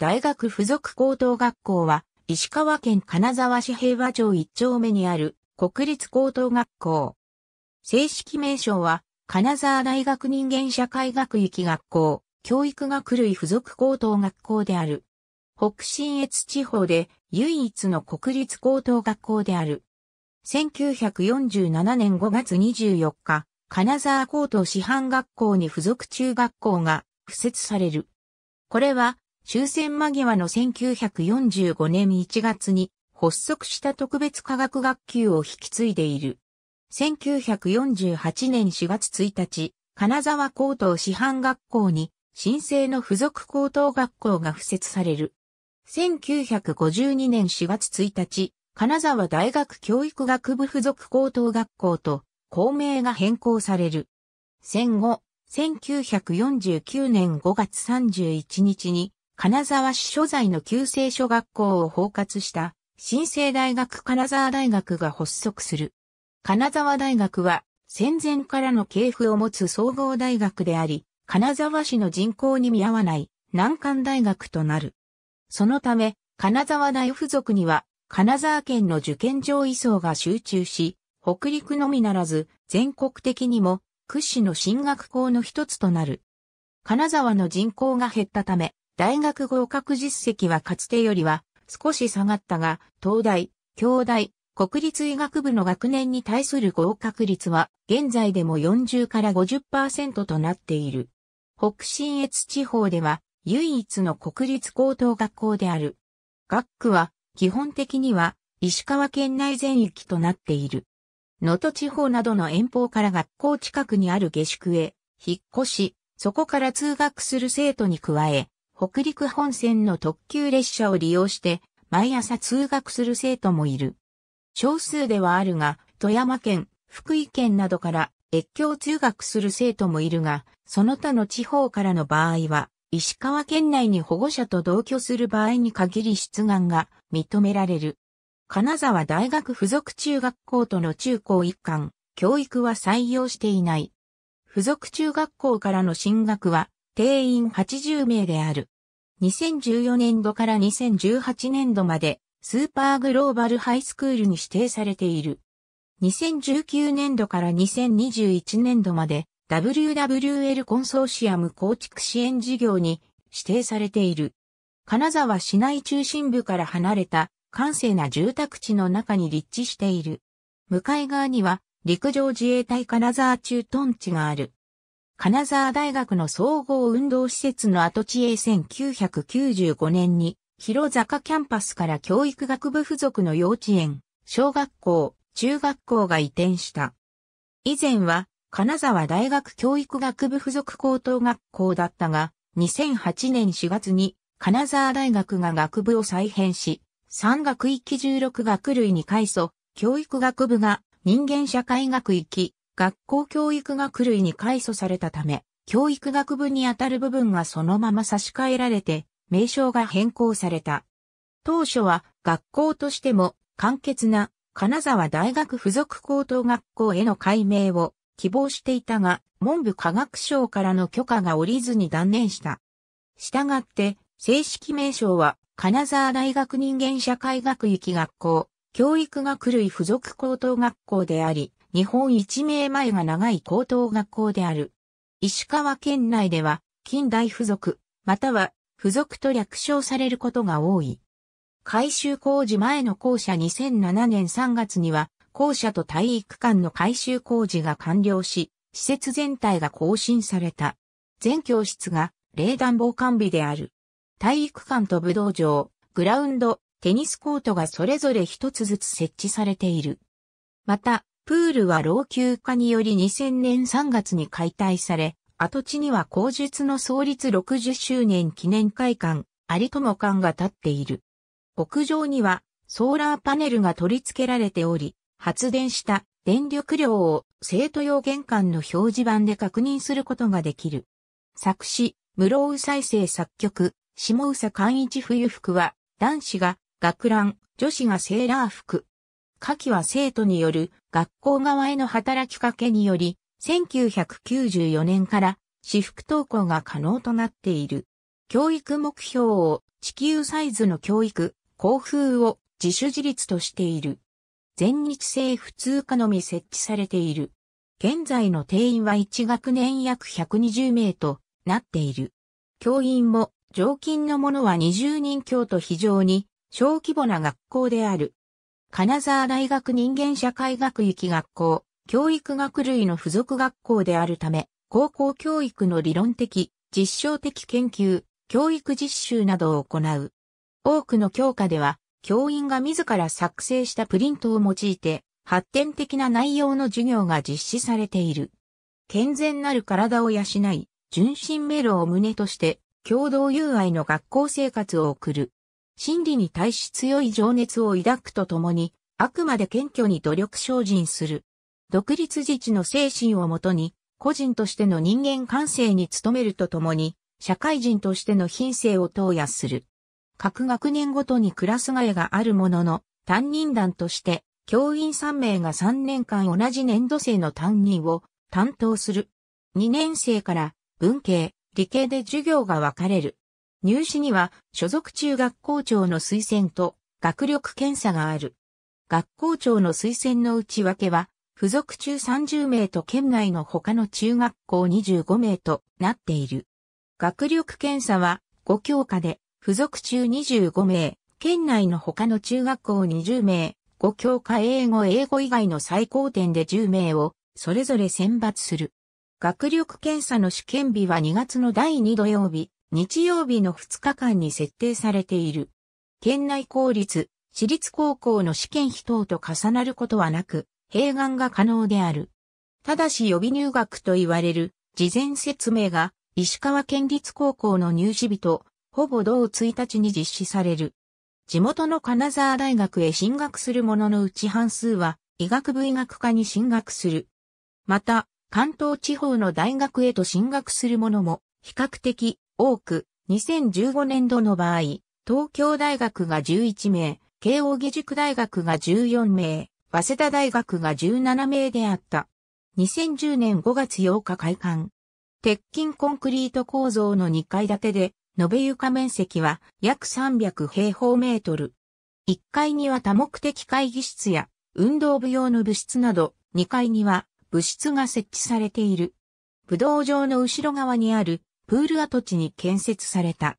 大学附属高等学校は、石川県金沢市平和町1丁目にある国立高等学校。正式名称は、金沢大学人間社会学域学校、教育学類附属高等学校である。北信越地方で唯一の国立高等学校である。1947年5月24日、金沢高等師範学校に附属中学校が付設される。これは終戦間際の1945年1月に発足した特別科学学級を引き継いでいる。1948年4月1日、金沢高等師範学校に新生の付属高等学校が付設される。1952年4月1日、金沢大学教育学部付属高等学校と校名が変更される。戦後、1949年5月31日に金沢市所在の旧制所学校を包括した新生大学金沢大学が発足する。金沢大学は戦前からの系譜を持つ総合大学であり、金沢市の人口に見合わない難関大学となる。そのため、金沢大附属には金沢県の受験上位層が集中し、北陸のみならず全国的にも屈指の進学校の一つとなる。金沢の人口が減ったため、大学合格実績はかつてよりは少し下がったが、東大、京大、国立医学部の学年に対する合格率は現在でも40から50%となっている。北信越地方では唯一の国立高等学校である。学区は基本的には石川県内全域となっている。能登地方などの遠方から学校近くにある下宿へ引っ越し、そこから通学する生徒に加え、北陸本線の特急列車を利用して、毎朝通学する生徒もいる。少数ではあるが、富山県、福井県などから越境通学する生徒もいるが、その他の地方からの場合は、石川県内に保護者と同居する場合に限り出願が認められる。金沢大学附属中学校との中高一貫、教育は採用していない。附属中学校からの進学は定員80名である。2014年度から2018年度までスーパーグローバルハイスクールに指定されている。2019年度から2021年度まで WWL コンソーシアム構築支援事業に指定されている。金沢市内中心部から離れた閑静な住宅地の中に立地している。向かい側には陸上自衛隊金沢駐屯地がある。金沢大学の総合運動施設の跡地へ1995年に、広坂キャンパスから教育学部附属の幼稚園、小学校、中学校が移転した。以前は、金沢大学教育学部附属高等学校だったが、2008年4月に、金沢大学が学部を再編し、3学域16学類に改祖、教育学部が人間社会学域、学校教育学類に改組されたため、教育学部にあたる部分がそのまま差し替えられて、名称が変更された。当初は学校としても簡潔な金沢大学附属高等学校への改名を希望していたが、文部科学省からの許可が下りずに断念した。したがって、正式名称は金沢大学人間社会学域学校、教育学類附属高等学校であり、日本一名前が長い高等学校である。石川県内では、近代付属、または付属と略称されることが多い。改修工事前の校舎2007年3月には、校舎と体育館の改修工事が完了し、施設全体が更新された。全教室が冷暖房完備である。体育館と武道場、グラウンド、テニスコートがそれぞれ一つずつ設置されている。また、プールは老朽化により2000年3月に解体され、跡地には口述の創立60周年記念会館、有友館が建っている。屋上にはソーラーパネルが取り付けられており、発電した電力量を生徒用玄関の表示板で確認することができる。作詞、室生再生作曲、下宇寛一冬服は、男子が学ラン、女子がセーラー服。夏季は生徒による学校側への働きかけにより、1994年から私服登校が可能となっている。教育目標を地球サイズの教育、校風を自主自立としている。全日制普通科のみ設置されている。現在の定員は1学年約120名となっている。教員も常勤のものは20人強と非常に小規模な学校である。金沢大学人間社会学域学校、教育学類の付属学校であるため、高校教育の理論的、実証的研究、教育実習などを行う。多くの教科では、教員が自ら作成したプリントを用いて、発展的な内容の授業が実施されている。健全なる体を養い、純真メロを胸として、共同友愛の学校生活を送る。真理に対し強い情熱を抱くとともに、あくまで謙虚に努力精進する。独立自治の精神をもとに、個人としての人間感性に努めるとともに、社会人としての品性を投与する。各学年ごとにクラス替えがあるものの、担任団として、教員3名が3年間同じ年度生の担任を担当する。2年生から文系、理系で授業が分かれる。入試には所属中学校長の推薦と学力検査がある。学校長の推薦の内訳は、付属中30名と県内の他の中学校25名となっている。学力検査は5教科で、付属中25名、県内の他の中学校20名、5教科英語英語以外の最高点で10名を、それぞれ選抜する。学力検査の試験日は2月の第2土曜日、日曜日の2日間に設定されている。県内公立、私立高校の試験費等と重なることはなく、併願が可能である。ただし予備入学と言われる事前説明が石川県立高校の入試日とほぼ同1日に実施される。地元の金沢大学へ進学する者のうち半数は医学部医学科に進学する。また、関東地方の大学へと進学する者も比較的多く、2015年度の場合、東京大学が11名、慶応義塾大学が14名、早稲田大学が17名であった。2010年5月8日開館。鉄筋コンクリート構造の2階建てで、延べ床面積は約300平方メートル。1階には多目的会議室や運動部用の部室など、2階には部室が設置されている。武道場の後ろ側にあるプール跡地に建設された。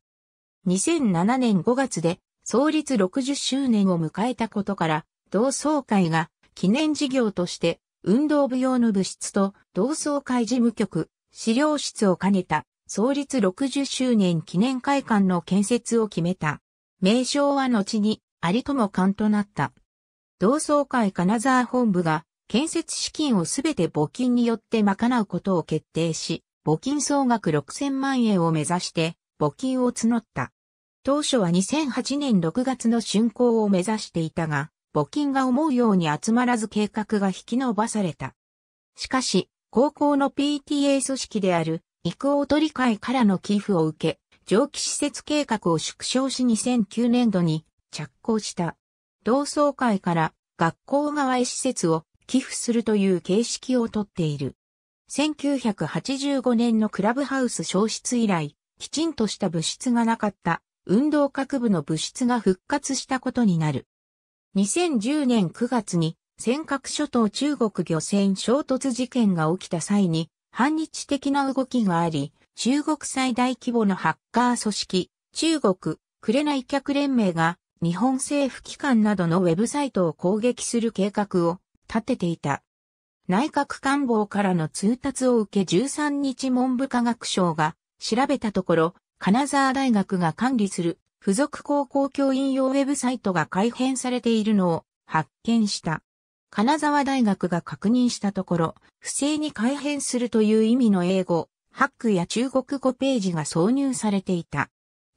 2007年5月で創立60周年を迎えたことから、同窓会が記念事業として運動部用の部室と同窓会事務局、資料室を兼ねた創立60周年記念会館の建設を決めた。名称は後に有友館となった。同窓会金沢本部が建設資金をすべて募金によって賄うことを決定し、募金総額6000万円を目指して募金を募った。当初は2008年6月の竣工を目指していたが、募金が思うように集まらず計画が引き延ばされた。しかし、高校の PTA 組織である、育王取り会からの寄付を受け、蒸気施設計画を縮小し2009年度に着工した。同窓会から学校側へ施設を寄付するという形式をとっている。1985年のクラブハウス消失以来、きちんとした物質がなかった運動核部の物質が復活したことになる。2010年9月に尖閣諸島中国漁船衝突事件が起きた際に反日的な動きがあり、中国最大規模のハッカー組織、中国、紅客連盟が日本政府機関などのウェブサイトを攻撃する計画を立てていた。内閣官房からの通達を受け13日文部科学省が調べたところ、金沢大学が管理する付属高校教員用ウェブサイトが改変されているのを発見した。金沢大学が確認したところ、不正に改変するという意味の英語、ハックや中国語ページが挿入されていた。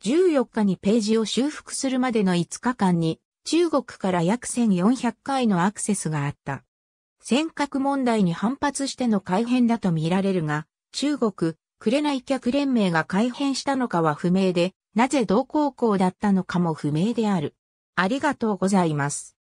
14日にページを修復するまでの5日間に、中国から約1400回のアクセスがあった。尖閣問題に反発しての改変だと見られるが、中国、紅客連盟が改変したのかは不明で、なぜ同高校だったのかも不明である。ありがとうございます。